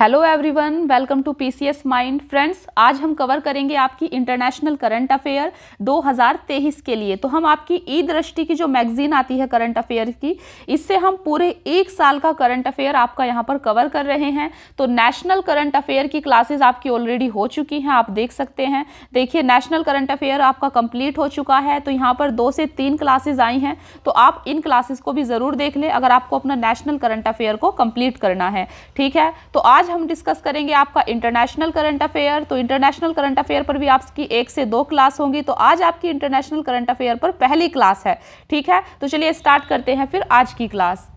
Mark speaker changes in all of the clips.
Speaker 1: hello everyone welcome to PCS mind friends आज हम cover करेंगे आपकी इंटरनेशनल करंट अफेयर 2023 के लिए तो हम आपकी ई दृष्टि की जो मैगजीन आती है करंट अफेयर की इससे हम पूरे एक साल का करंट अफेयर आपका यहां पर कवर कर रहे हैं तो नेशनल करंट अफेयर की क्लासेज आपकी ऑलरेडी हो चुकी हैं आप देख सकते हैं देखिए नेशनल करंट अफेयर आपका कंप्लीट हो चुका है तो यहाँ पर दो से तीन क्लासेज आई हैं तो आप इन क्लासेज को भी ज़रूर देख लें अगर आपको अपना नेशनल करंट अफेयर को कम्प्लीट करना है ठीक है तो आज हम डिस्कस करेंगे आपका इंटरनेशनल करंट अफेयर तो इंटरनेशनल करंट अफेयर पर भी आपकी एक से दो क्लास होंगी तो आज आपकी इंटरनेशनल करंट अफेयर पर पहली क्लास है ठीक है तो चलिए स्टार्ट करते हैं फिर आज की क्लास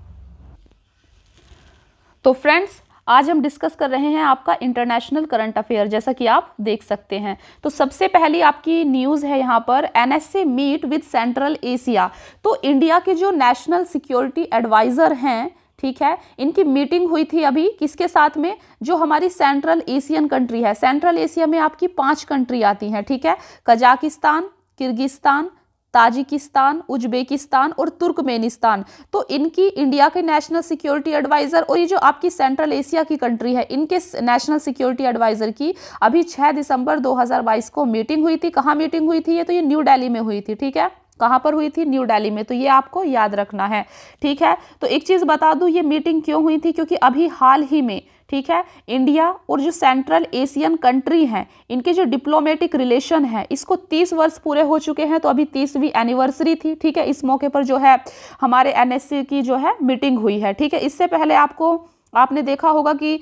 Speaker 1: तो फ्रेंड्स आज हम डिस्कस कर रहे हैं आपका इंटरनेशनल करंट अफेयर जैसा कि आप देख सकते हैं तो सबसे पहली आपकी न्यूज़ है यहाँ पर NSC meet with central Asia तो इंडिया के जो नेशनल सिक्योरिटी एडवाइज़र हैं ठीक है इनकी मीटिंग हुई थी अभी किसके साथ में जो हमारी सेंट्रल एशियन कंट्री है सेंट्रल एशिया में आपकी पांच कंट्री आती हैं ठीक है कजाकिस्तान किर्गिस्तान ताजिकिस्तान उज्बेकिस्तान और तुर्कमेनिस्तान तो इनकी इंडिया के नेशनल सिक्योरिटी एडवाइज़र और ये जो आपकी सेंट्रल एशिया की कंट्री है इनके नेशनल सिक्योरिटी एडवाइज़र की अभी 6 दिसंबर 2022 को मीटिंग हुई थी कहाँ मीटिंग हुई थी ये तो ये न्यू दिल्ली में हुई थी ठीक है कहाँ पर हुई थी न्यू दिल्ली में तो ये आपको याद रखना है ठीक है तो एक चीज़ बता दूँ ये मीटिंग क्यों हुई थी क्योंकि अभी हाल ही में ठीक है इंडिया और जो सेंट्रल एशियन कंट्री हैं इनके जो डिप्लोमेटिक रिलेशन है इसको 30 वर्ष पूरे हो चुके हैं तो अभी तीसवीं एनिवर्सरी थी ठीक है इस मौके पर जो है हमारे एनएससी की जो है मीटिंग हुई है ठीक है इससे पहले आपको आपने देखा होगा कि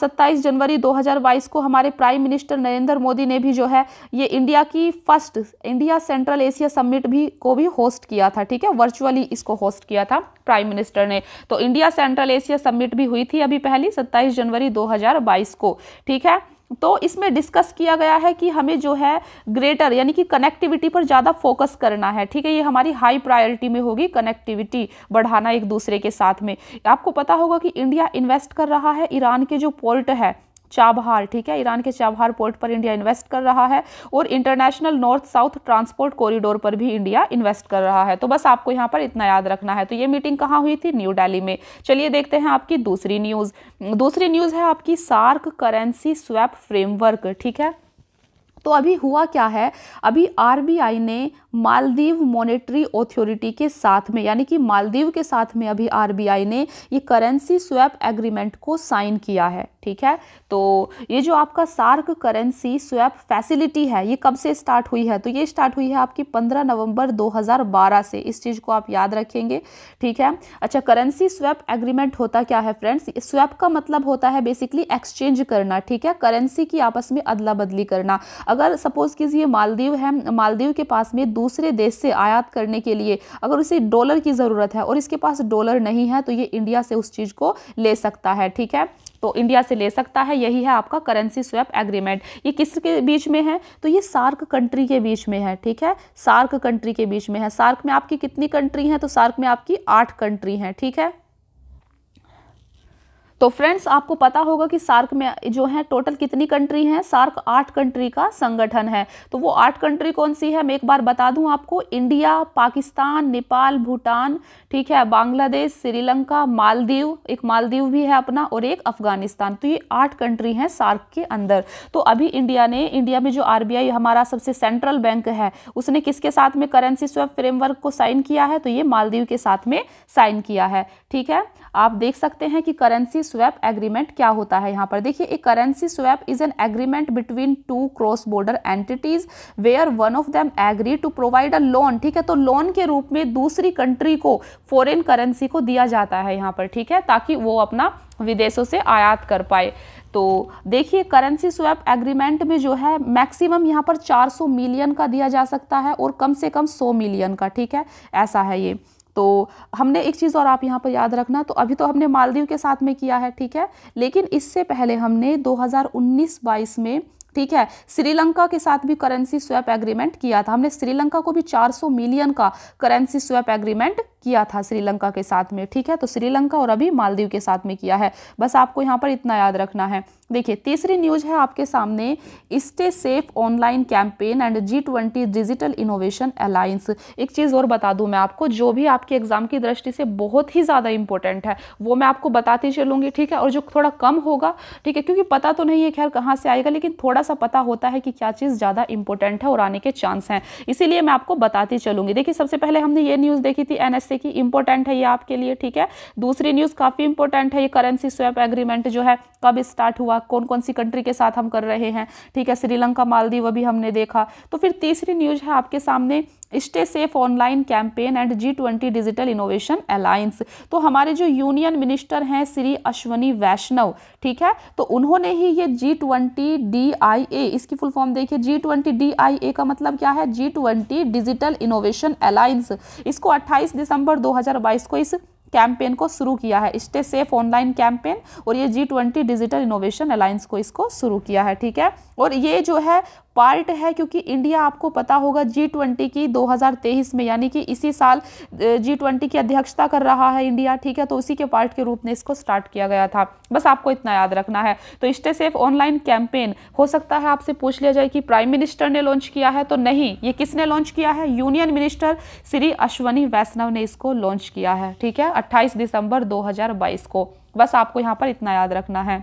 Speaker 1: सत्ताईस जनवरी 2022 को हमारे प्राइम मिनिस्टर नरेंद्र मोदी ने भी जो है ये इंडिया की first India central Asia summit भी को भी होस्ट किया था ठीक है वर्चुअली इसको होस्ट किया था प्राइम मिनिस्टर ने तो इंडिया सेंट्रल एशिया समिट भी हुई थी अभी पहली सत्ताईस जनवरी 2022 को ठीक है तो इसमें डिस्कस किया गया है कि हमें जो है ग्रेटर यानी कि कनेक्टिविटी पर ज़्यादा फोकस करना है ठीक है ये हमारी हाई प्रायोरिटी में होगी कनेक्टिविटी बढ़ाना एक दूसरे के साथ में आपको पता होगा कि इंडिया इन्वेस्ट कर रहा है ईरान के जो पोर्ट है चाबहार ठीक है ईरान के चाबहार पोर्ट पर इंडिया इन्वेस्ट कर रहा है और international north south transport corridor पर भी इंडिया इन्वेस्ट कर रहा है तो बस आपको यहाँ पर इतना याद रखना है तो ये मीटिंग कहाँ हुई थी न्यू डेली में चलिए देखते हैं आपकी दूसरी न्यूज़ दूसरी न्यूज़ है आपकी सार्क करेंसी स्वैप फ्रेमवर्क ठीक है तो अभी हुआ क्या है अभी आरबीआई ने मालदीव मॉनेटरी अथॉरिटी के साथ में यानी कि मालदीव के साथ में अभी आरबीआई ने ये करेंसी स्वैप एग्रीमेंट को साइन किया है ठीक है तो ये जो आपका सार्क करेंसी स्वैप फैसिलिटी है ये कब से स्टार्ट हुई है तो ये स्टार्ट हुई है आपकी 15 नवंबर 2012 से इस चीज़ को आप याद रखेंगे ठीक है अच्छा करेंसी स्वैप एग्रीमेंट होता क्या है फ्रेंड्स स्वैप का मतलब होता है बेसिकली एक्सचेंज करना ठीक है करेंसी की आपस में अदला बदली करना अगर सपोज कीजिए मालदीव है मालदीव के पास में दूसरे देश से आयात करने के लिए अगर उसे डॉलर की ज़रूरत है और इसके पास डॉलर नहीं है तो ये इंडिया से उस चीज़ को ले सकता है ठीक है तो इंडिया से ले सकता है यही है आपका करेंसी स्वैप एग्रीमेंट ये किसके बीच में है तो ये सार्क कंट्री के बीच में है ठीक है सार्क कंट्री के बीच में है सार्क में आपकी कितनी कंट्री है तो सार्क में आपकी आठ कंट्री है ठीक है तो फ्रेंड्स आपको पता होगा कि सार्क में जो है टोटल कितनी कंट्री हैं सार्क आठ कंट्री का संगठन है तो वो आठ कंट्री कौन सी है मैं एक बार बता दूं आपको इंडिया पाकिस्तान नेपाल भूटान ठीक है बांग्लादेश श्रीलंका मालदीव एक मालदीव भी है अपना और एक अफगानिस्तान तो ये आठ कंट्री हैं सार्क के अंदर तो अभी इंडिया ने इंडिया में जो आर हमारा सबसे सेंट्रल बैंक है उसने किसके साथ में करेंसी स्वेप फ्रेमवर्क को साइन किया है तो ये मालदीव के साथ में साइन किया है ठीक है आप देख सकते हैं कि करेंसी स्वैप एग्रीमेंट क्या होता है यहाँ पर देखिए एक currency swap is an agreement between two cross border entities where one of them agree to provide a loan ठीक है तो लोन के रूप में दूसरी कंट्री को फॉरेन करेंसी को दिया जाता है यहाँ पर ठीक है ताकि वो अपना विदेशों से आयात कर पाए तो देखिए करेंसी स्वैप एग्रीमेंट में जो है मैक्सिमम यहाँ पर 400 मिलियन का दिया जा सकता है और कम से कम 100 मिलियन का ठीक है ऐसा है ये तो हमने एक चीज़ और आप यहाँ पर याद रखना तो अभी तो हमने मालदीव के साथ में किया है ठीक है लेकिन इससे पहले हमने 2019-22 में ठीक है श्रीलंका के साथ भी करेंसी स्वैप एग्रीमेंट किया था हमने श्रीलंका को भी 400 मिलियन का करेंसी स्वैप एग्रीमेंट किया था श्रीलंका के साथ में ठीक है तो श्रीलंका और अभी मालदीव के साथ में किया है बस आपको यहाँ पर इतना याद रखना है देखिए तीसरी न्यूज है आपके सामने stay safe online campaign and G twenty digital innovation alliance एक चीज़ और बता दूं मैं आपको जो भी आपके एग्जाम की दृष्टि से बहुत ही ज़्यादा इंपॉर्टेंट है वो मैं आपको बताती चलूंगी ठीक है और जो थोड़ा कम होगा ठीक है क्योंकि पता तो नहीं है खैर कहाँ से आएगा लेकिन थोड़ा सा पता होता है कि क्या चीज़ ज़्यादा इंपॉर्टेंट है और आने के चांस हैं इसीलिए मैं आपको बताती चलूंगी देखिए सबसे पहले हमने ये न्यूज़ देखी थी एन की इंपॉर्टेंट है ये आपके लिए ठीक है दूसरी न्यूज़ काफ़ी इंपॉर्टेंट है ये करेंसी स्वैप एग्रीमेंट जो है कब स्टार्ट हुआ कौन कौन सी कंट्री के साथ हम कर रहे हैं ठीक है श्रीलंका मालदीव अभी हमने देखा तो फिर तीसरी न्यूज है आपके सामने stay safe online campaign and G twenty digital innovation alliance तो हमारे जो यूनियन मिनिस्टर हैं श्री अश्वनी वैष्णव ठीक है तो उन्होंने ही ये जी ट्वेंटी डी आई ए इसकी फुल फॉर्म देखिए जी ट्वेंटी डी आई ए का मतलब क्या है G twenty digital innovation alliance इसको 28 दिसंबर 2022 को इस कैंपेन को शुरू किया है स्टे सेफ ऑनलाइन कैंपेन और ये G twenty digital innovation alliance को इसको शुरू किया है ठीक है और ये जो है पार्ट है क्योंकि इंडिया आपको पता होगा जी ट्वेंटी की 2023 में यानी कि इसी साल जी ट्वेंटी की अध्यक्षता कर रहा है इंडिया ठीक है तो उसी के पार्ट के रूप में इसको स्टार्ट किया गया था बस आपको इतना याद रखना है तो स्टे सेफ ऑनलाइन कैंपेन हो सकता है आपसे पूछ लिया जाए कि प्राइम मिनिस्टर ने लॉन्च किया है तो नहीं ये किसने लॉन्च किया है यूनियन मिनिस्टर श्री अश्वनी वैष्णव ने इसको लॉन्च किया है ठीक है 28 दिसंबर 2022 को बस आपको यहाँ पर इतना याद रखना है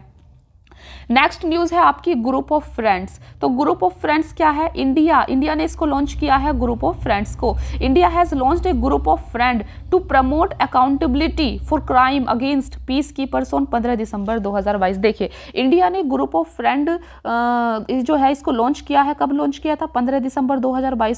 Speaker 1: नेक्स्ट न्यूज है आपकी ग्रुप ऑफ फ्रेंड्स तो ग्रुप ऑफ फ्रेंड्स क्या है इंडिया इंडिया ने इसको लॉन्च किया है ग्रुप ऑफ फ्रेंड्स को India has launch a group of friend to promote accountability for crime against peace keepers on पंद्रह दिसंबर 2022 देखिए इंडिया ने ग्रुप ऑफ फ्रेंड जो है इसको लॉन्च किया है कब लॉन्च किया था पंद्रह दिसंबर दो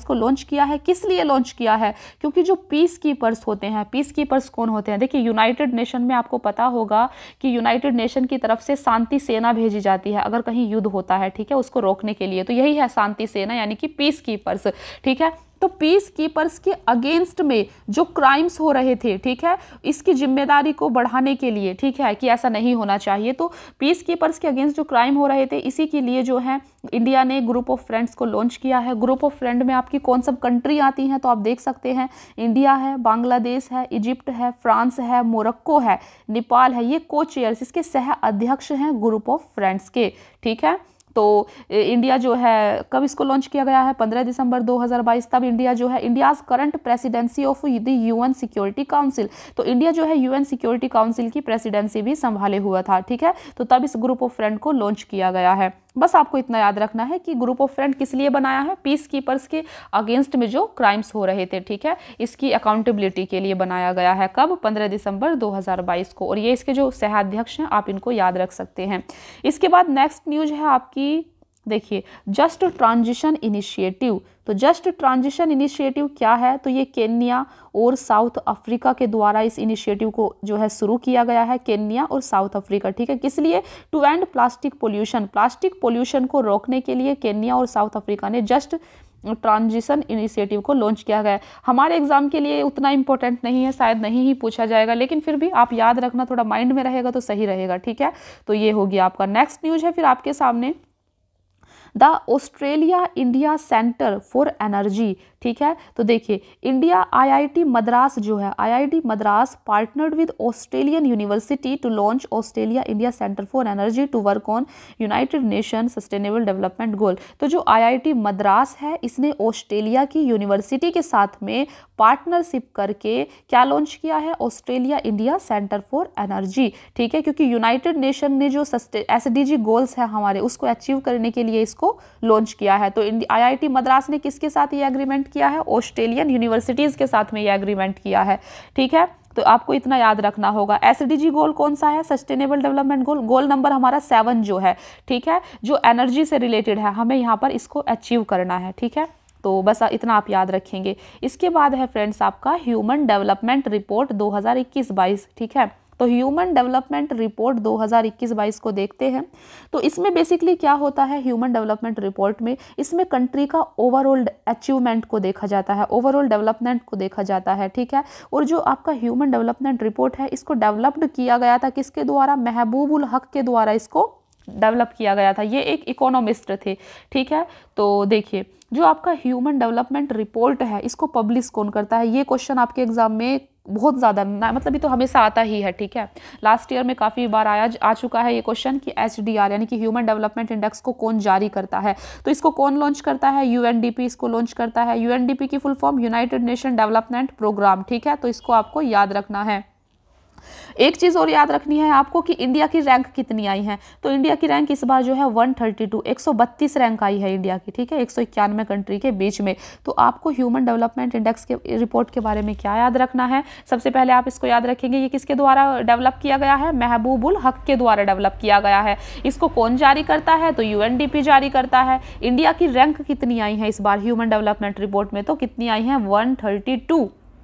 Speaker 1: को लॉन्च किया है किस लिए लॉन्च किया है क्योंकि जो पीस कीपर्स होते हैं पीस कीपर्स कौन होते हैं देखिए यूनाइटेड नेशन में आपको पता होगा कि यूनाइटेड नेशन की तरफ से शांति सेना सेना भेजी जाती है अगर कहीं युद्ध होता है ठीक है उसको रोकने के लिए तो यही है शांति सेना यानी कि पीस कीपर्स ठीक है तो पीस कीपर्स के अगेंस्ट में जो क्राइम्स हो रहे थे ठीक है इसकी जिम्मेदारी को बढ़ाने के लिए ठीक है कि ऐसा नहीं होना चाहिए तो पीस कीपर्स के अगेंस्ट जो क्राइम हो रहे थे इसी के लिए जो है इंडिया ने ग्रुप ऑफ फ्रेंड्स को लॉन्च किया है ग्रुप ऑफ फ्रेंड में आपकी कौन सब कंट्री आती हैं तो आप देख सकते हैं इंडिया है बांग्लादेश है इजिप्ट है फ्रांस है मोरक्को है नेपाल है ये को चेयर्स इसके सह अध्यक्ष हैं ग्रुप ऑफ फ्रेंड्स के ठीक है तो इंडिया जो है कब इसको लॉन्च किया गया है 15 दिसंबर 2022 तब इंडिया जो है India's current presidency of the UN security council तो इंडिया जो है यूएन सिक्योरिटी काउंसिल की प्रेसिडेंसी भी संभाले हुआ था ठीक है तो तब इस ग्रुप ऑफ फ्रेंड को लॉन्च किया गया है बस आपको इतना याद रखना है कि ग्रुप ऑफ फ्रेंड किस लिए बनाया है पीस कीपर्स के अगेंस्ट में जो क्राइम्स हो रहे थे ठीक है इसकी अकाउंटेबिलिटी के लिए बनाया गया है कब 15 दिसंबर 2022 को और ये इसके जो सहाध्यक्ष हैं आप इनको याद रख सकते हैं इसके बाद नेक्स्ट न्यूज है आपकी देखिए जस्ट ट्रांजिशन इनिशिएटिव तो जस्ट ट्रांजिशन इनिशिएटिव क्या है तो ये केन्या और साउथ अफ्रीका के द्वारा इस इनिशिएटिव को जो है शुरू किया गया है केन्या और साउथ अफ्रीका ठीक है किस लिए to end plastic pollution plastic pollution को रोकने के लिए केन्या और साउथ अफ्रीका ने जस्ट ट्रांजिशन इनिशिएटिव को लॉन्च किया गया है हमारे एग्जाम के लिए उतना इंपॉर्टेंट नहीं है शायद नहीं ही पूछा जाएगा लेकिन फिर भी आप याद रखना थोड़ा माइंड में रहेगा तो सही रहेगा ठीक है तो ये होगी आपका नेक्स्ट न्यूज है फिर आपके सामने The Australia India Centre for Energy ठीक है तो देखिए इंडिया आईआईटी मद्रास जो है IIT Madras partnered with Australian university to launch Australia India centre for energy to work on united nation sustainable development goal तो जो आईआईटी मद्रास है इसने ऑस्ट्रेलिया की यूनिवर्सिटी के साथ में पार्टनरशिप करके क्या लॉन्च किया है Australia India centre for energy ठीक है क्योंकि यूनाइटेड नेशन ने जो एस गोल्स है हमारे उसको अचीव करने के लिए इसको लॉन्च किया है तो आई मद्रास ने किसके साथ ये एग्रीमेंट एग्रीमेंट किया है ऑस्ट्रेलियन यूनिवर्सिटीज़ के साथ में ये एग्रीमेंट किया है ठीक है तो आपको इतना याद रखना होगा एस गोल कौन सा है sustainable development goal goal number हमारा सेवन जो है ठीक है जो एनर्जी से रिलेटेड है हमें यहाँ पर इसको अचीव करना है ठीक है तो बस इतना आप याद रखेंगे इसके बाद है फ्रेंड्स आपका ह्यूमन डेवलपमेंट रिपोर्ट 2021-22 ठीक है तो ह्यूमन डेवलपमेंट रिपोर्ट 2021-22 को देखते हैं तो इसमें बेसिकली क्या होता है ह्यूमन डेवलपमेंट रिपोर्ट में इसमें कंट्री का ओवरऑल अचीवमेंट को देखा जाता है ओवरऑल डेवलपमेंट को देखा जाता है ठीक है और जो आपका ह्यूमन डेवलपमेंट रिपोर्ट है इसको डेवलप्ड किया गया था किसके द्वारा महबूबुल हक के द्वारा इसको डेवलप किया गया था ये एक इकोनॉमिस्ट थे ठीक है तो देखिए जो आपका ह्यूमन डेवलपमेंट रिपोर्ट है इसको पब्लिश कौन करता है ये क्वेश्चन आपके एग्जाम में बहुत ज़्यादा मतलब ये तो हमेशा आता ही है ठीक है लास्ट ईयर में काफ़ी बार आया आ चुका है ये क्वेश्चन कि एच यानी कि ह्यूमन डेवलपमेंट इंडेक्स को कौन जारी करता है तो इसको कौन लॉन्च करता है यू इसको लॉन्च करता है यू की full form united nation development programme ठीक है तो इसको आपको याद रखना है एक चीज़ और याद रखनी है आपको कि इंडिया की रैंक कितनी आई है तो इंडिया की रैंक इस बार जो है 132 132 रैंक आई है इंडिया की ठीक है एक सौ कंट्री के बीच में तो आपको ह्यूमन डेवलपमेंट इंडेक्स के रिपोर्ट के बारे में क्या याद रखना है सबसे पहले आप इसको याद रखेंगे ये किसके द्वारा डेवलप किया गया है महबूबुल हक के द्वारा डेवलप किया गया है इसको कौन जारी करता है तो यू जारी करता है इंडिया की रैंक कितनी आई है इस बार ह्यूमन डेवलपमेंट रिपोर्ट में तो कितनी आई है वन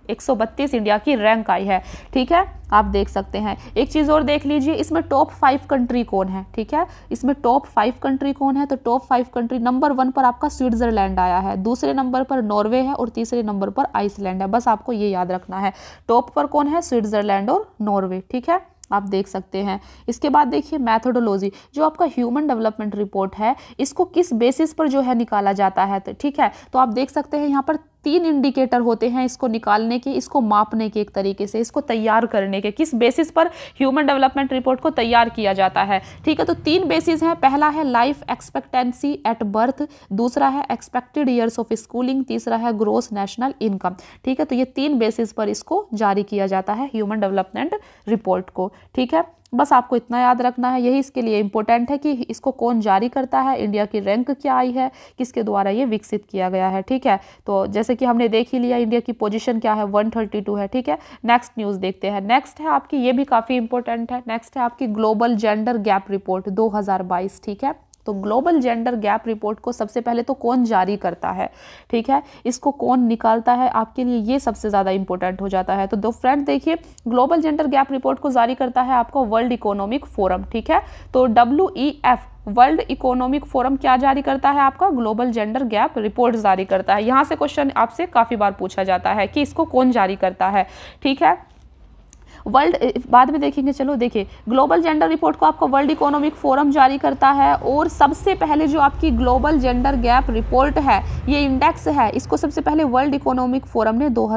Speaker 1: 132 इंडिया की रैंक आई है ठीक है आप देख सकते हैं एक चीज़ और देख लीजिए इसमें टॉप फाइव कंट्री कौन है ठीक है इसमें टॉप फाइव कंट्री कौन है तो top five country number one पर आपका स्विट्जरलैंड आया है दूसरे नंबर पर नॉर्वे है और तीसरे नंबर पर आइसलैंड है बस आपको ये याद रखना है टॉप पर कौन है स्विट्जरलैंड और नॉर्वे ठीक है आप देख सकते हैं इसके बाद देखिए मैथोडोलॉजी जो आपका ह्यूमन डेवलपमेंट रिपोर्ट है इसको किस बेसिस पर जो है निकाला जाता है तो ठीक है तो आप देख सकते हैं यहाँ पर तीन इंडिकेटर होते हैं इसको निकालने के इसको मापने के एक तरीके से इसको तैयार करने के किस बेसिस पर ह्यूमन डेवलपमेंट रिपोर्ट को तैयार किया जाता है ठीक है तो तीन बेसिस हैं पहला है लाइफ एक्सपेक्टेंसी एट बर्थ दूसरा है एक्सपेक्टेड ईयर्स ऑफ स्कूलिंग तीसरा है ग्रोस नेशनल इनकम ठीक है तो ये तीन बेसिस पर इसको जारी किया जाता है ह्यूमन डेवलपमेंट रिपोर्ट को ठीक है बस आपको इतना याद रखना है यही इसके लिए इम्पोर्टेंट है कि इसको कौन जारी करता है इंडिया की रैंक क्या आई है किसके द्वारा ये विकसित किया गया है ठीक है तो जैसे कि हमने देख ही लिया इंडिया की पोजिशन क्या है वन है ठीक है नेक्स्ट न्यूज़ देखते हैं नेक्स्ट है आपकी ये भी काफ़ी इंपॉर्टेंट है नेक्स्ट है आपकी ग्लोबल जेंडर गैप रिपोर्ट दो ठीक है तो ग्लोबल जेंडर गैप रिपोर्ट को सबसे पहले तो कौन जारी करता है ठीक है इसको कौन निकालता है आपके लिए ये सबसे ज़्यादा इंपॉर्टेंट हो जाता है तो दो फ्रेंड देखिए ग्लोबल जेंडर गैप रिपोर्ट को जारी करता है आपको वर्ल्ड इकोनॉमिक फोरम ठीक है तो W e world economic forum क्या जारी करता है आपका ग्लोबल जेंडर गैप रिपोर्ट जारी करता है यहाँ से क्वेश्चन आपसे काफ़ी बार पूछा जाता है कि इसको कौन जारी करता है ठीक है वर्ल्ड बाद में देखेंगे चलो देखिए ग्लोबल जेंडर रिपोर्ट को आपका वर्ल्ड इकोनॉमिक फोरम जारी करता है और सबसे पहले जो आपकी ग्लोबल जेंडर गैप रिपोर्ट है ये इंडेक्स है इसको सबसे पहले वर्ल्ड इकोनॉमिक फोरम ने दो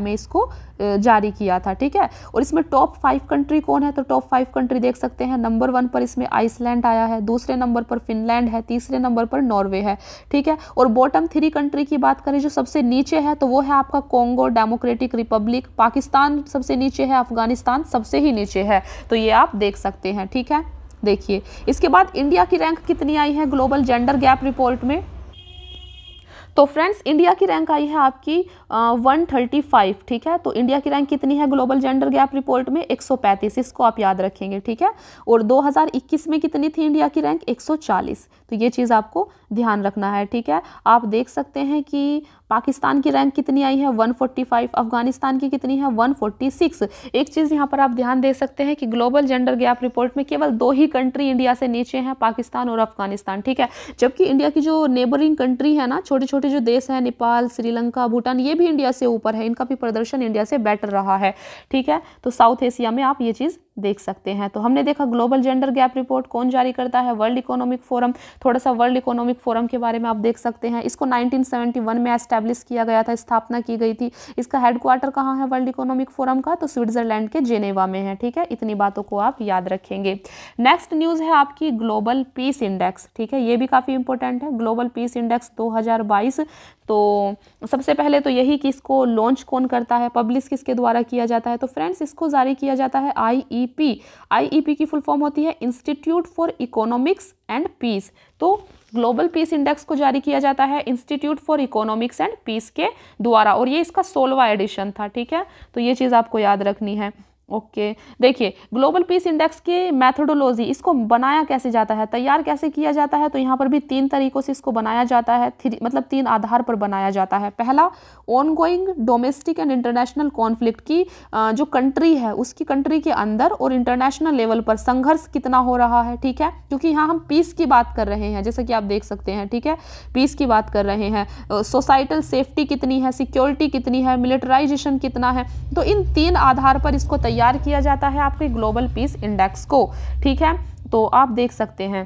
Speaker 1: में इसको जारी किया था ठीक है और इसमें टॉप फाइव कंट्री कौन है तो टॉप फाइव कंट्री देख सकते हैं नंबर वन पर इसमें आइसलैंड आया है दूसरे नंबर पर फिनलैंड है तीसरे नंबर पर नॉर्वे है ठीक है और बॉटम थ्री कंट्री की बात करें जो सबसे नीचे है तो वो है आपका कोंगो डेमोक्रेटिक रिपब्लिक पाकिस्तान सबसे नीचे है अफगान अफगानिस्तान सबसे ही नीचे है तो ये आप देख सकते हैं ठीक है देखिए इसके बाद इंडिया की रैंक कितनी आई है ग्लोबल जेंडर गैप रिपोर्ट में तो फ्रेंड्स इंडिया की रैंक आई है आपकी वन थर्टी फाइव ठीक है तो इंडिया की रैंक कितनी है ग्लोबल जेंडर गैप रिपोर्ट में एक सौ पैंतीस इसको आप याद रखेंगे ठीक है और दो हज़ार इक्कीस में कितनी थी इंडिया की रैंक एक सौ चालीस तो ये चीज़ आपको ध्यान रखना है ठीक है आप देख सकते हैं कि पाकिस्तान की रैंक कितनी आई है 145 अफगानिस्तान की कितनी है 146 एक चीज़ यहाँ पर आप ध्यान दे सकते हैं कि ग्लोबल जेंडर गैप रिपोर्ट में केवल दो ही कंट्री इंडिया से नीचे हैं पाकिस्तान और अफगानिस्तान ठीक है जबकि इंडिया की जो नेबरिंग कंट्री है ना छोटे छोटे जो देश हैं नेपाल श्रीलंका भूटान ये भी इंडिया से ऊपर है इनका भी प्रदर्शन इंडिया से बेटर रहा है ठीक है तो साउथ एशिया में आप ये चीज़ देख सकते हैं तो हमने देखा ग्लोबल जेंडर गैप रिपोर्ट कौन जारी करता है वर्ल्ड इकोनॉमिक फोरम थोड़ा सा वर्ल्ड इकोनॉमिक फोरम के बारे में आप देख सकते हैं इसको 1971 में एस्टेब्लिश किया गया था स्थापना की गई थी इसका हेडक्वार्टर कहाँ है वर्ल्ड इकोनॉमिक फोरम का तो स्विट्जरलैंड के जेनेवा में है ठीक है इतनी बातों को आप याद रखेंगे नेक्स्ट न्यूज़ है आपकी ग्लोबल पीस इंडेक्स ठीक है ये भी काफ़ी इंपॉर्टेंट है ग्लोबल पीस इंडेक्स दो तो सबसे पहले तो यही कि इसको लॉन्च कौन करता है पब्लिश किसके द्वारा किया जाता है तो फ्रेंड्स इसको जारी किया जाता है आईईपी आईईपी e e की फुल फॉर्म होती है institute for economics and peace तो ग्लोबल पीस इंडेक्स को जारी किया जाता है institute for economics and peace के द्वारा और ये इसका सोलवा एडिशन था ठीक है तो ये चीज़ आपको याद रखनी है ओके देखिए ग्लोबल पीस इंडेक्स के मैथडोलॉजी इसको बनाया कैसे जाता है तैयार कैसे किया जाता है तो यहाँ पर भी तीन तरीकों से इसको बनाया जाता है थ्री मतलब तीन आधार पर बनाया जाता है पहला ongoing domestic and international conflict की जो कंट्री है उसकी कंट्री के अंदर और इंटरनेशनल लेवल पर संघर्ष कितना हो रहा है ठीक है क्योंकि यहाँ हम पीस की बात कर रहे हैं जैसे कि आप देख सकते हैं ठीक है पीस की बात कर रहे हैं सोसाइटल सेफ्टी कितनी है सिक्योरिटी कितनी है मिलिटराइजेशन कितना है तो इन तीन आधार पर इसको तैयार तैयार किया जाता है आपके ग्लोबल पीस इंडेक्स को ठीक है तो आप देख सकते हैं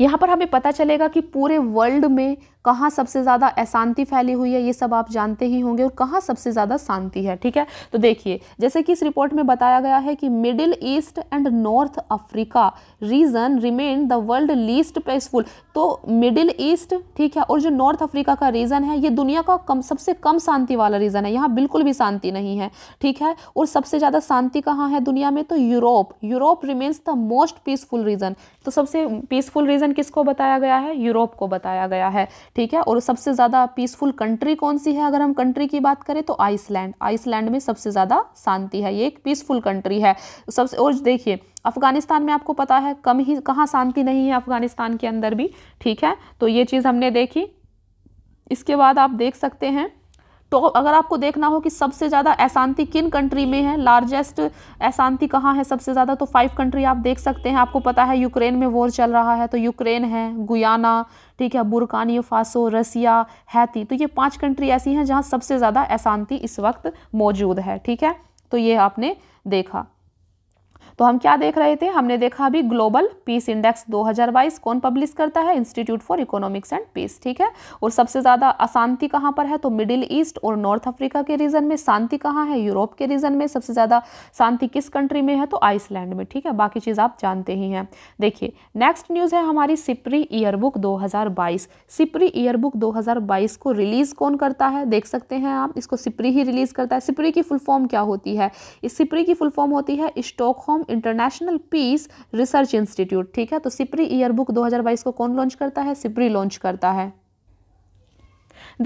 Speaker 1: यहाँ पर हमें पता चलेगा कि पूरे वर्ल्ड में कहाँ सबसे ज़्यादा अशांति फैली हुई है ये सब आप जानते ही होंगे और कहाँ सबसे ज़्यादा शांति है ठीक है तो देखिए जैसे कि इस रिपोर्ट में बताया गया है कि middle east and north Africa region remain the world least peaceful तो मिडिल ईस्ट ठीक है और जो नॉर्थ अफ्रीका का रीजन है ये दुनिया का कम सबसे कम शांति वाला रीजन है यहाँ बिल्कुल भी शांति नहीं है ठीक है और सबसे ज़्यादा शांति कहाँ है दुनिया में तो Europe Europe remains the most peaceful region तो सबसे पीसफुल रीजन किसको बताया गया है यूरोप को बताया गया है ठीक है और सबसे ज़्यादा पीसफुल कंट्री कौन सी है अगर हम कंट्री की बात करें तो आइसलैंड आइसलैंड में सबसे ज़्यादा शांति है ये एक पीसफुल कंट्री है सबसे और देखिए अफ़गानिस्तान में आपको पता है कम ही कहाँ शांति नहीं है अफ़गानिस्तान के अंदर भी ठीक है तो ये चीज़ हमने देखी इसके बाद आप देख सकते हैं तो अगर आपको देखना हो कि सबसे ज़्यादा अशांति किन कंट्री में है लार्जेस्ट अशांति कहाँ है सबसे ज़्यादा तो फाइव कंट्री आप देख सकते हैं आपको पता है यूक्रेन में वॉर चल रहा है तो यूक्रेन है गुयाना ठीक है बुरकानी फासो रसिया हैती तो ये पाँच कंट्री ऐसी हैं जहाँ सबसे ज़्यादा अशांति इस वक्त मौजूद है ठीक है तो ये आपने देखा तो हम क्या देख रहे थे हमने देखा अभी ग्लोबल पीस इंडेक्स 2022 कौन पब्लिश करता है institute for economics and peace ठीक है और सबसे ज़्यादा अशांति कहाँ पर है तो मिडिल ईस्ट और नॉर्थ अफ्रीका के रीजन में शांति कहाँ है यूरोप के रीजन में सबसे ज़्यादा शांति किस कंट्री में है तो आइसलैंड में ठीक है बाकी चीज़ आप जानते ही हैं देखिए नेक्स्ट न्यूज़ है हमारी सिपरी ईयरबुक दो सिपरी ईयरबुक दो को रिलीज़ कौन करता है देख सकते हैं आप इसको सिपरी ही रिलीज़ करता है सिपरी की फुल फॉर्म क्या होती है इस सिपरी की फुल फॉर्म होती है stock international peace research institute ठीक है तो सिपरी ईयरबुक 2022 को कौन लॉन्च करता है सिपरी लॉन्च करता है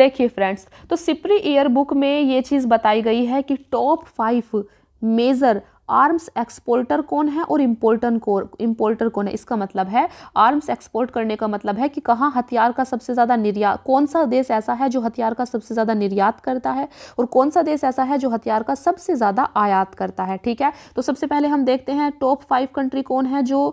Speaker 1: देखिए फ्रेंड्स तो सिपरी ईयर बुक में ये चीज़ बताई गई है कि top five major arms exporter कौन है और इम्पोर्टर को इम्पोर्टर कौन है इसका मतलब है आर्म्स एक्सपोर्ट करने का मतलब है कि कहाँ हथियार का सबसे ज़्यादा निर्यात कौन सा देश ऐसा है जो हथियार का सबसे ज़्यादा निर्यात करता है और कौन सा देश ऐसा है जो हथियार का सबसे ज़्यादा आयात करता है ठीक है तो सबसे पहले हम देखते हैं टॉप फाइव कंट्री कौन है जो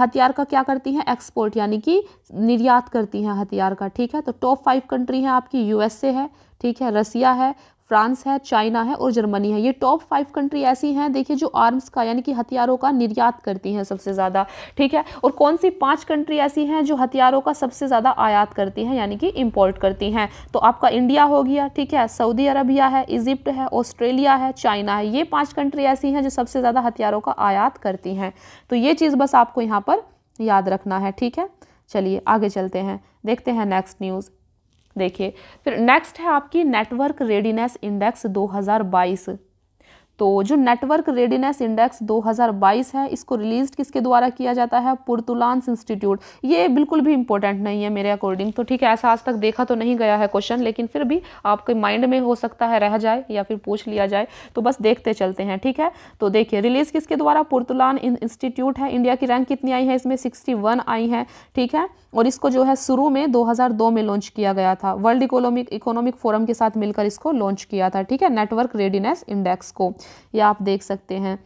Speaker 1: हथियार का क्या करती हैं एक्सपोर्ट यानी कि निर्यात करती हैं हथियार का ठीक है तो टॉप फाइव कंट्री हैं आपकी यू है ठीक है रसिया है फ्रांस है चाइना है और जर्मनी है ये टॉप फाइव कंट्री ऐसी हैं देखिए जो आर्म्स का यानी कि हथियारों का निर्यात करती हैं सबसे ज़्यादा ठीक है और कौन सी पांच कंट्री ऐसी हैं जो हथियारों का सबसे ज़्यादा आयात करती हैं यानी कि इम्पोर्ट करती हैं तो आपका इंडिया हो गया ठीक है सऊदी अरबिया है इजिप्ट है ऑस्ट्रेलिया है चाइना है ये पाँच कंट्री ऐसी हैं जो सबसे ज़्यादा हथियारों का आयात करती हैं तो ये चीज़ बस आपको यहाँ पर याद रखना है ठीक है चलिए आगे चलते हैं देखते हैं नेक्स्ट न्यूज़ देखिए फिर नेक्स्ट है आपकी नेटवर्क रेडीनेस इंडेक्स 2022 तो जो नेटवर्क रेडीनेस इंडेक्स 2022 है इसको रिलीज किसके द्वारा किया जाता है पुर्तुलांस इंस्टीट्यूट ये बिल्कुल भी इंपॉर्टेंट नहीं है मेरे अकॉर्डिंग तो ठीक है ऐसा आज तक देखा तो नहीं गया है क्वेश्चन लेकिन फिर भी आपके माइंड में हो सकता है रह जाए या फिर पूछ लिया जाए तो बस देखते चलते हैं ठीक है तो देखिए रिलीज किसके द्वारा पुर्तुलान इंस्टीट्यूट है इंडिया की रैंक कितनी आई है इसमें सिक्सटी आई है ठीक है और इसको जो है शुरू में दो में लॉन्च किया गया था वर्ल्ड इकोनॉमिक इकोनॉमिक फोरम के साथ मिलकर इसको लॉन्च किया था ठीक है नेटवर्क रेडीनेस इंडेक्स को ये आप देख सकते हैं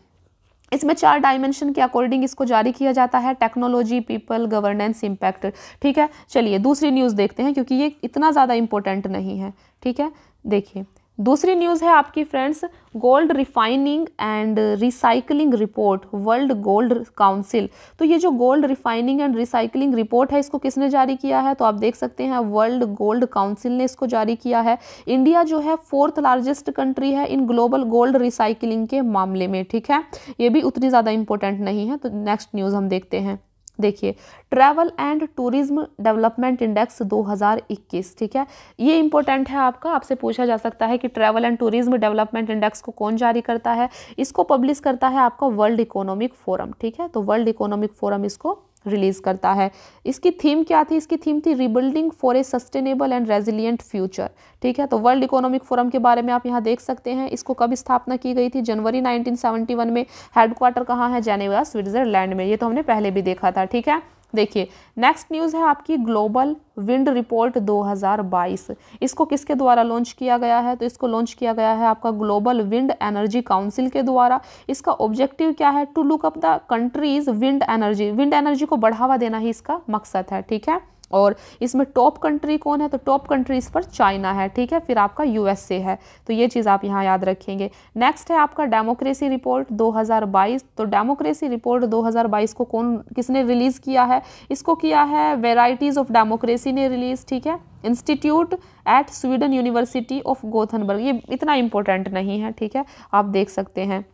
Speaker 1: इसमें चार डायमेंशन के अकॉर्डिंग इसको जारी किया जाता है टेक्नोलॉजी पीपल गवर्नेंस इम्पैक्ट ठीक है चलिए दूसरी न्यूज़ देखते हैं क्योंकि ये इतना ज़्यादा इम्पोर्टेंट नहीं है ठीक है देखिए दूसरी न्यूज़ है आपकी friends gold refining and recycling report world gold council तो ये जो gold refining and recycling report है इसको किसने जारी किया है तो आप देख सकते हैं वर्ल्ड गोल्ड काउंसिल ने इसको जारी किया है इंडिया जो है फोर्थ लार्जेस्ट कंट्री है इन ग्लोबल गोल्ड रिसाइकलिंग के मामले में ठीक है ये भी उतनी ज़्यादा इंपॉर्टेंट नहीं है तो नेक्स्ट न्यूज़ हम देखते हैं देखिए travel and tourism development index 2021 ठीक है ये इंपॉर्टेंट है आपका आपसे पूछा जा सकता है कि travel and tourism development index को कौन जारी करता है इसको पब्लिश करता है आपका वर्ल्ड इकोनॉमिक फोरम ठीक है तो वर्ल्ड इकोनॉमिक फोरम इसको रिलीज़ करता है इसकी थीम क्या थी इसकी थीम थी rebuilding for a sustainable and resilient future ठीक है तो वर्ल्ड इकोनॉमिक फोरम के बारे में आप यहाँ देख सकते हैं इसको कब स्थापना की गई थी जनवरी 1971 में हेडक्वार्टर कहाँ है जेनेवा स्विट्ज़रलैंड में ये तो हमने पहले भी देखा था ठीक है देखिए नेक्स्ट न्यूज़ है आपकी ग्लोबल विंड रिपोर्ट 2022 इसको किसके द्वारा लॉन्च किया गया है तो इसको लॉन्च किया गया है आपका ग्लोबल विंड एनर्जी काउंसिल के द्वारा इसका ऑब्जेक्टिव क्या है to look up the countries wind energy wind energy को बढ़ावा देना ही इसका मकसद है ठीक है और इसमें टॉप कंट्री कौन है तो टॉप कंट्रीज पर चाइना है ठीक है फिर आपका यूएसए है तो ये चीज़ आप यहाँ याद रखेंगे नेक्स्ट है आपका डेमोक्रेसी रिपोर्ट 2022 तो डेमोक्रेसी रिपोर्ट 2022 को कौन किसने रिलीज़ किया है इसको किया है वेराइटीज़ ऑफ डेमोक्रेसी ने रिलीज़ ठीक है institute at Sweden university of Gothenburg ये इतना इम्पोर्टेंट नहीं है ठीक है आप देख सकते हैं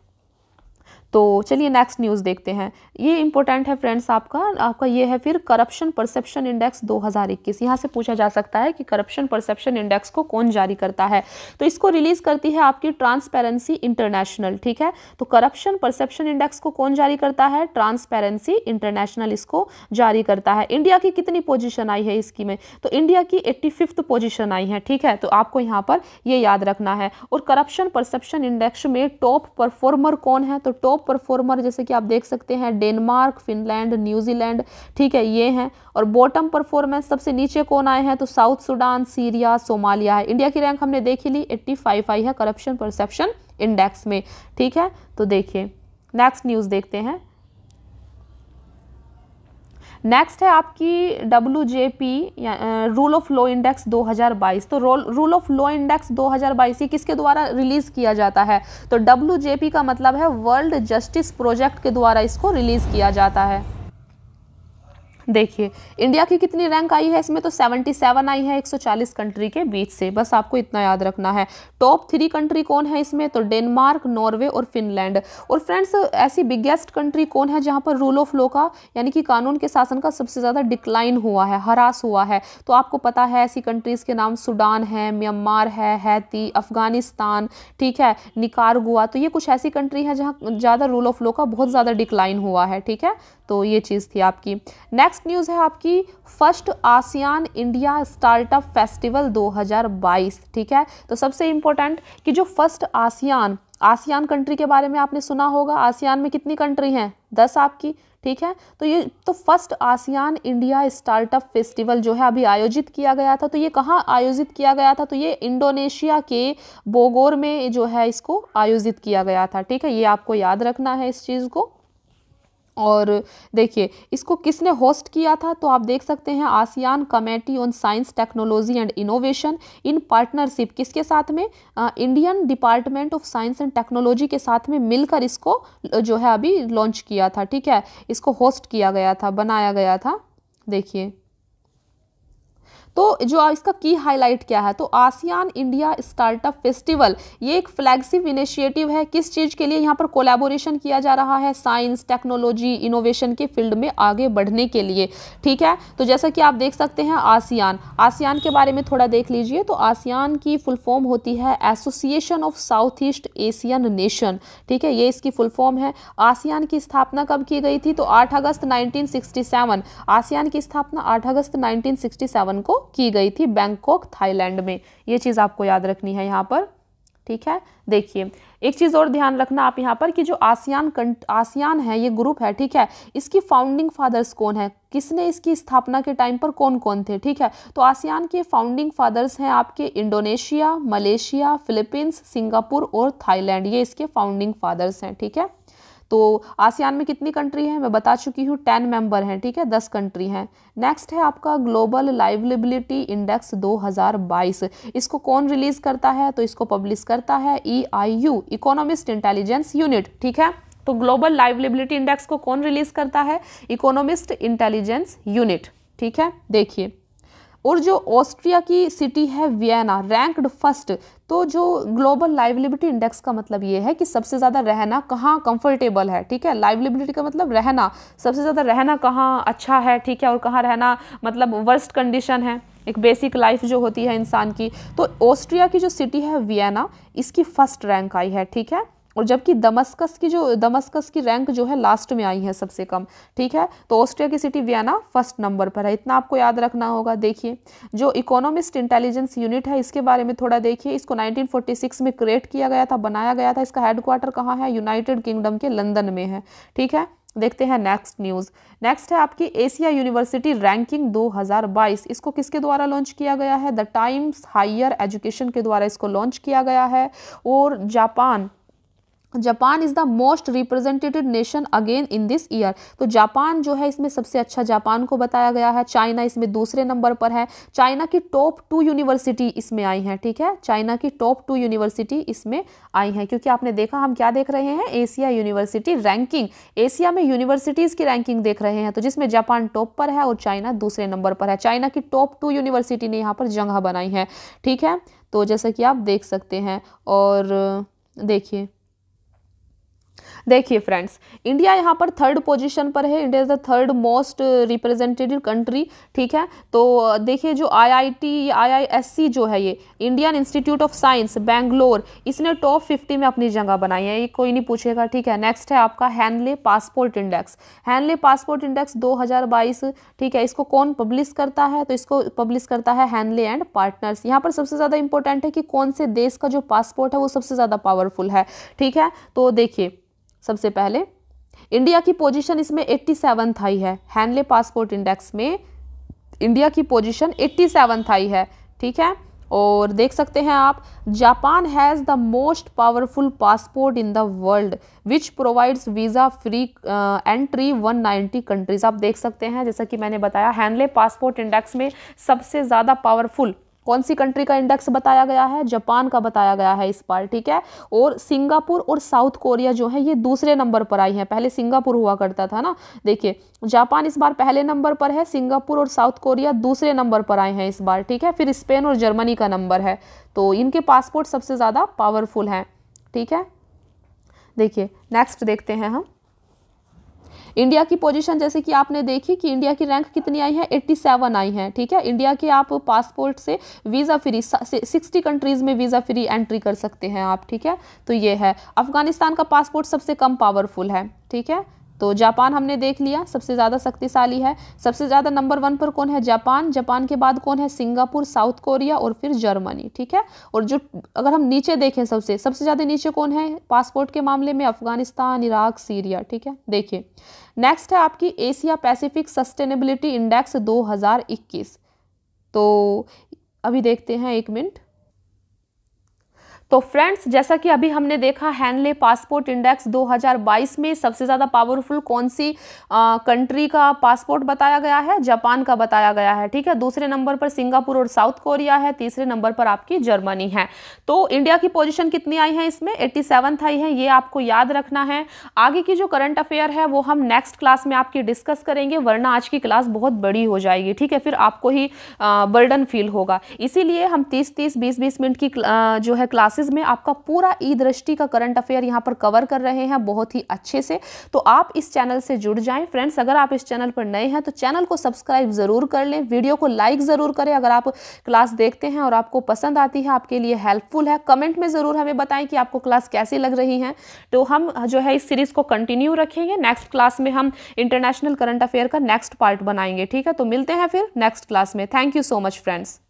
Speaker 1: तो चलिए नेक्स्ट न्यूज़ देखते हैं ये इंपॉर्टेंट है फ्रेंड्स आपका आपका ये है फिर करप्शन परसेप्शन इंडेक्स 2021 यहाँ से पूछा जा सकता है कि करप्शन परसेप्शन इंडेक्स को कौन जारी करता है तो इसको रिलीज़ करती है आपकी ट्रांसपेरेंसी इंटरनेशनल ठीक है तो करप्शन परसेप्शन इंडेक्स को कौन जारी करता है ट्रांसपेरेंसी इंटरनेशनल इसको जारी करता है इंडिया की कितनी पोजिशन आई है इसकी में तो इंडिया की एट्टी पोजिशन आई है ठीक है तो आपको यहाँ पर ये याद रखना है और करप्शन परसेप्शन इंडेक्स में टॉप परफॉर्मर कौन है तो टॉप टॉप परफॉर्मर जैसे कि आप देख सकते हैं डेनमार्क फिनलैंड न्यूजीलैंड ठीक है ये हैं और बॉटम परफॉर्मेंस सबसे नीचे कौन आए हैं तो साउथ सूडान सीरिया सोमालिया है इंडिया की रैंक हमने देखी ली एट्टी फाइव आई है करप्शन परसेप्शन इंडेक्स में ठीक है तो देखिए नेक्स्ट न्यूज़ देखते हैं नेक्स्ट है आपकी W J P rule of law index 2022 तो रूल ऑफ लॉ इंडेक्स 2022 ये किसके द्वारा रिलीज़ किया जाता है तो डब्ल्यू जे पी का मतलब है वर्ल्ड जस्टिस प्रोजेक्ट के द्वारा इसको रिलीज़ किया जाता है देखिए इंडिया की कितनी रैंक आई है इसमें तो 77 आई है 140 कंट्री के बीच से बस आपको इतना याद रखना है टॉप थ्री कंट्री कौन है इसमें तो डेनमार्क नॉर्वे और फिनलैंड और फ्रेंड्स ऐसी बिगेस्ट कंट्री कौन है जहाँ पर रूल ऑफ लॉ का यानी कि कानून के शासन का सबसे ज़्यादा डिक्लाइन हुआ है हरास हुआ है तो आपको पता है ऐसी कंट्रीज़ के नाम सूडान है म्यांमार है हैती अफगानिस्तान ठीक है निकारगुआ तो ये कुछ ऐसी कंट्री है जहाँ ज़्यादा रूल ऑफ लॉ का बहुत ज़्यादा डिक्लाइन हुआ है ठीक है तो ये चीज़ थी आपकी नेक्स्ट नेक्स्ट न्यूज़ है आपकी first ASEAN India startup festival 2022 ठीक है तो सबसे इम्पोर्टेंट कि जो फर्स्ट आसियान आसियान कंट्री के बारे में आपने सुना होगा आसियान में कितनी कंट्री हैं दस आपकी ठीक है तो ये तो first ASEAN India startup festival जो है अभी आयोजित किया गया था तो ये कहाँ आयोजित किया गया था तो ये इंडोनेशिया के बोगोर में जो है इसको आयोजित किया गया था ठीक है ये आपको याद रखना है इस चीज़ को और देखिए इसको किसने होस्ट किया था तो आप देख सकते हैं ASEAN committee on science technology and innovation in partnership किसके साथ में Indian department of science and technology के साथ में मिलकर इसको जो है अभी लॉन्च किया था ठीक है इसको होस्ट किया गया था बनाया गया था देखिए तो जो इसका की हाईलाइट क्या है तो आसियान इंडिया स्टार्टअप फेस्टिवल ये एक फ्लैगशिप इनिशिएटिव है किस चीज़ के लिए यहाँ पर कोलैबोरेशन किया जा रहा है साइंस टेक्नोलॉजी इनोवेशन के फील्ड में आगे बढ़ने के लिए ठीक है तो जैसा कि आप देख सकते हैं आसियान आसियान के बारे में थोड़ा देख लीजिए तो आसियान की फुल फॉर्म होती है association of south east Asian nation ठीक है ये इसकी फुल फॉर्म है आसियान की स्थापना कब की गई थी तो आठ अगस्त नाइनटीन आसियान की स्थापना आठ अगस्त नाइनटीन को की गई थी बैंकॉक थाईलैंड में ये चीज़ आपको याद रखनी है यहाँ पर ठीक है देखिए एक चीज़ और ध्यान रखना आप यहाँ पर कि जो आसियान कंट आसियान है ये ग्रुप है ठीक है इसकी फाउंडिंग फादर्स कौन है किसने इसकी स्थापना के टाइम पर कौन कौन थे ठीक है तो आसियान के फाउंडिंग फादर्स हैं आपके इंडोनेशिया मलेशिया फिलीपींस सिंगापुर और थाईलैंड ये इसके फाउंडिंग फादर्स हैं ठीक है तो आसियान में कितनी कंट्री हैं मैं बता चुकी हूँ टेन मेंबर हैं ठीक है दस कंट्री हैं नेक्स्ट है आपका ग्लोबल लाइवलेबिलिटी इंडेक्स 2022 इसको कौन रिलीज़ करता है तो इसको पब्लिश करता है E I U economist intelligence unit ठीक है तो ग्लोबल लाइवलेबिलिटी इंडेक्स को कौन रिलीज़ करता है इकोनॉमिस्ट इंटेलिजेंस यूनिट ठीक है देखिए और जो ऑस्ट्रिया की सिटी है वियना रैंक्ड फर्स्ट तो जो ग्लोबल लाइवलिबिलिटी इंडेक्स का मतलब ये है कि सबसे ज़्यादा रहना कहाँ कंफर्टेबल है ठीक है लाइवलिबिलिटी का मतलब रहना सबसे ज़्यादा रहना कहाँ अच्छा है ठीक है और कहाँ रहना मतलब वर्स्ट कंडीशन है एक बेसिक लाइफ जो होती है इंसान की तो ऑस्ट्रिया की जो सिटी है वियना इसकी फर्स्ट रैंक आई है ठीक है और जबकि दमस्कस की जो दमस्कस की रैंक जो है लास्ट में आई है सबसे कम ठीक है तो ऑस्ट्रिया की सिटी वियना फर्स्ट नंबर पर है इतना आपको याद रखना होगा देखिए जो इकोनॉमिस्ट इंटेलिजेंस यूनिट है इसके बारे में थोड़ा देखिए इसको 1946 में क्रिएट किया गया था बनाया गया था इसका हेडक्वार्टर कहाँ है यूनाइटेड किंगडम के लंदन में है ठीक है देखते हैं नेक्स्ट न्यूज़ नेक्स्ट है आपकी एशिया यूनिवर्सिटी रैंकिंग 2022 इसको किसके द्वारा लॉन्च किया गया है द टाइम्स हायर एजुकेशन के द्वारा इसको लॉन्च किया गया है और Japan Japan is the most represented nation again in this year तो जापान जो है इसमें सबसे अच्छा जापान को बताया गया है चाइना इसमें दूसरे नंबर पर है चाइना की टॉप टू यूनिवर्सिटी इसमें आई हैं ठीक है चाइना की टॉप टू यूनिवर्सिटी इसमें आई हैं क्योंकि आपने देखा हम क्या देख रहे हैं एशिया यूनिवर्सिटी रैंकिंग एशिया में यूनिवर्सिटीज़ की रैंकिंग देख रहे हैं तो जिसमें जापान टॉप पर है और चाइना दूसरे नंबर पर है चाइना की टॉप टू यूनिवर्सिटी ने यहाँ पर जगह बनाई है ठीक है तो जैसा कि आप देख सकते हैं और देखिए देखिए फ्रेंड्स इंडिया यहाँ पर थर्ड पोजीशन पर है India is the third most representative country ठीक है तो देखिए जो आईआईटी आईआईएससी जो है ये Indian institute of science Bangalore इसने टॉप फिफ्टी में अपनी जगह बनाई है ये कोई नहीं पूछेगा ठीक है नेक्स्ट है आपका Henley passport index Henley passport index दो ठीक है इसको कौन पब्लिश करता है तो इसको पब्लिश करता है हैनले एंड पार्टनर्स यहाँ पर सबसे ज़्यादा इंपॉर्टेंट है कि कौन से देश का जो पासपोर्ट है वो सबसे ज़्यादा पावरफुल है ठीक है तो देखिए सबसे पहले इंडिया की पोजीशन इसमें 87 थाई है हैंडले पासपोर्ट इंडेक्स में इंडिया की पोजीशन 87 थाई है ठीक है और देख सकते हैं आप Japan has the most powerful passport in the world which provides visa free entry 190 countries आप देख सकते हैं जैसा कि मैंने बताया हैंडले पासपोर्ट इंडेक्स में सबसे ज़्यादा पावरफुल कौन सी कंट्री का इंडेक्स बताया गया है जापान का बताया गया है इस बार ठीक है और सिंगापुर और साउथ कोरिया जो है ये दूसरे नंबर पर आई हैं पहले सिंगापुर हुआ करता था ना देखिए जापान इस बार पहले नंबर पर है सिंगापुर और साउथ कोरिया दूसरे नंबर पर आए हैं इस बार ठीक है फिर स्पेन और जर्मनी का नंबर है तो इनके पासपोर्ट सबसे ज़्यादा पावरफुल हैं ठीक है देखिए नेक्स्ट देखते हैं हम इंडिया की पोजीशन जैसे कि आपने देखी कि इंडिया की रैंक कितनी आई है 87 आई है ठीक है इंडिया के आप पासपोर्ट से वीज़ा फ्री सिक्सटी कंट्रीज़ में वीज़ा फ्री एंट्री कर सकते हैं आप ठीक है तो ये है अफगानिस्तान का पासपोर्ट सबसे कम पावरफुल है ठीक है तो जापान हमने देख लिया सबसे ज़्यादा शक्तिशाली है सबसे ज़्यादा नंबर वन पर कौन है जापान जापान के बाद कौन है सिंगापुर साउथ कोरिया और फिर जर्मनी ठीक है और जो अगर हम नीचे देखें सबसे सबसे ज़्यादा नीचे कौन है पासपोर्ट के मामले में अफगानिस्तान इराक सीरिया ठीक है देखिए नेक्स्ट है आपकी एशिया पैसिफिक सस्टेनेबिलिटी इंडेक्स दो तो अभी देखते हैं एक मिनट तो फ्रेंड्स जैसा कि अभी हमने देखा हैनले पासपोर्ट इंडेक्स 2022 में सबसे ज़्यादा पावरफुल कौन सी आ, कंट्री का पासपोर्ट बताया गया है जापान का बताया गया है ठीक है दूसरे नंबर पर सिंगापुर और साउथ कोरिया है तीसरे नंबर पर आपकी जर्मनी है तो इंडिया की पोजिशन कितनी आई है इसमें एट्टी आई है ये आपको याद रखना है आगे की जो करंट अफेयर है वो हम नेक्स्ट क्लास में आपकी डिस्कस करेंगे वरना आज की क्लास बहुत बड़ी हो जाएगी ठीक है फिर आपको ही बर्डन फील होगा इसीलिए हम तीस तीस बीस बीस मिनट की जो है क्लास क्लासेस में आपका पूरा ई दृष्टि का करंट अफेयर यहाँ पर कवर कर रहे हैं बहुत ही अच्छे से तो आप इस चैनल से जुड़ जाएं फ्रेंड्स अगर आप इस चैनल पर नए हैं तो चैनल को सब्सक्राइब ज़रूर कर लें वीडियो को लाइक ज़रूर करें अगर आप क्लास देखते हैं और आपको पसंद आती है आपके लिए हेल्पफुल है कमेंट में ज़रूर हमें बताएं कि आपको क्लास कैसी लग रही है तो हम जो है इस सीरीज़ को कंटिन्यू रखेंगे नेक्स्ट क्लास में हम इंटरनेशनल करंट अफेयर का नेक्स्ट पार्ट बनाएंगे ठीक है तो मिलते हैं फिर नेक्स्ट क्लास में thank you so much friends